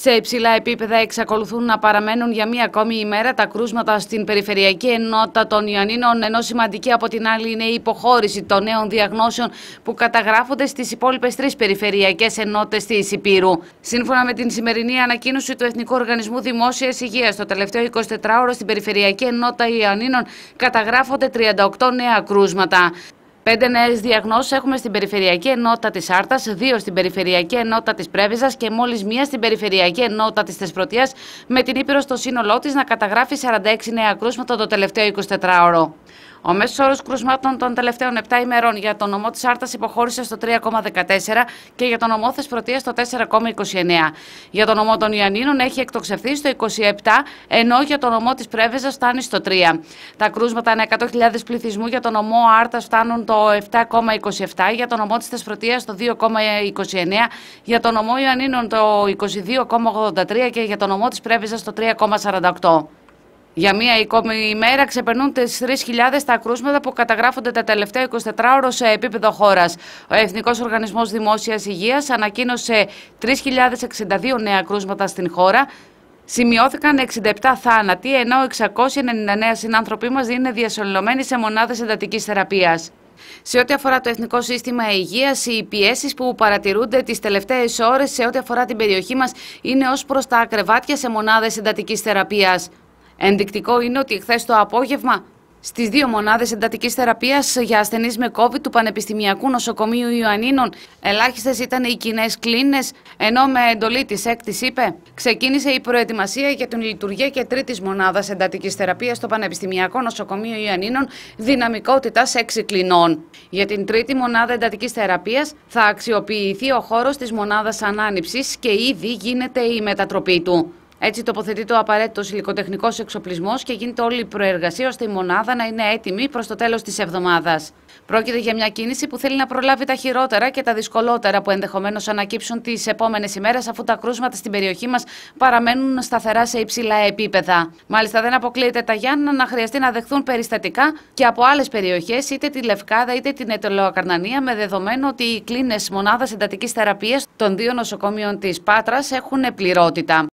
Σε υψηλά επίπεδα εξακολουθούν να παραμένουν για μία ακόμη ημέρα τα κρούσματα στην περιφερειακή ενότητα των Ιωαννίνων, ενώ σημαντική από την άλλη είναι η υποχώρηση των νέων διαγνώσεων που καταγράφονται στις υπόλοιπες τρεις περιφερειακές ενότητες της Υπήρου. Σύμφωνα με την σημερινή ανακοίνωση του Εθνικού Οργανισμού Δημόσιας Υγείας, το τελευταίο 24ωρο στην περιφερειακή ενότητα Ιωαννίνων καταγράφονται 38 νέα κρούσματα. Πέντε νέες διαγνώσεις έχουμε στην Περιφερειακή Ενότητα της Άρτας, δύο στην Περιφερειακή Ενότητα της Πρέβεζας και μόλις μία στην Περιφερειακή Ενότητα της Θεσπρωτεία, με την Ήπειρο στο σύνολό της να καταγράφει 46 νέα κρούσματα το τελευταίο 24ωρο. Ο μέσος όρος κρουσμάτων των τελευταίων 7 ημερών για τον νομό της Άρτας υποχώρησε στο 3,14 και για τον νομό Θεσπρωτεία στο 4,29. Για τον νομό των Ιαννίνων έχει εκτοξευθεί στο 27, ενώ για τον νομό της Πρέβεζας φτάνει στο 3. Τα κρούσματα ανά 100.000 πληθυσμού για τον νομό Άρτας φτάνουν το 7,27, για τον νομό τη Θεσπρωτεία το 2,29, για τον νομό Ιαννίνων το 22,83 και για τον νομό της Πρέβεζας το 3,48. Για μία ακόμη ημέρα ξεπερνούν τις 3.000 τα κρούσματα που καταγράφονται τα τελευταία 24 ώρες σε επίπεδο χώρας. Ο Εθνικός Οργανισμός Δημόσιας Υγείας ανακοίνωσε 3.062 νέα κρούσματα στην χώρα. Σημειώθηκαν 67 θάνατοι, ενώ 699 συνάνθρωποι μας είναι διασωλωμένοι σε μονάδες εντατικής θεραπείας. Σε ό,τι αφορά το Εθνικό Σύστημα Υγείας, οι πιέσεις που παρατηρούνται τις τελευταίες ώρες σε ό,τι αφορά την περιοχή μας είναι ως προς τα ακρεβάτια σε μονάδες εντατικής θεραπείας. Ενδεικτικό είναι ότι χθες το απόγευμα Στις δύο μονάδες εντατικής θεραπείας για ασθενείς με COVID του Πανεπιστημιακού Νοσοκομείου Ιωαννίνων, ελάχιστες ήταν οι κοινές κλίνες, ενώ με εντολή της ΕΚΤΗ προετοιμασία για την λειτουργία και τρίτης μονάδας εντατικής θεραπείας στο Πανεπιστημιακό Νοσοκομείο Ιωαννίνων δυναμικότητα 6 κλινών. Για την τρίτη μονάδα εντατικής θεραπείας θα αξιοποιηθεί ο χώρος της μονάδας ανάνυψης και ήδη γίνεται η μετατροπή του. Έτσι τοποθετείται ο απαραίτητο υλικοτεχνικός εξοπλισμός και γίνεται όλη η προεργασία ώστε η μονάδα να είναι έτοιμη προς το τέλος της εβδομάδας. Πρόκειται για μια κίνηση που θέλει να προλάβει τα χειρότερα και τα δυσκολότερα που ενδεχομένως ανακύψουν τις επόμενες ημέρες, αφού τα κρούσματα στην περιοχή μας παραμένουν σταθερά σε υψηλά επίπεδα. Μάλιστα, δεν αποκλείεται τα Γιάννα να χρειαστεί να δεχθούν περιστατικά και από άλλες περιοχές, είτε τη Λευκάδα είτε την Ετωλοακαρνανία, με δεδομένο ότι οι κλίνες μονάδας εντατικής θεραπείας των δύο νοσοκομείων της Πάτρας έχουν πληρότητα.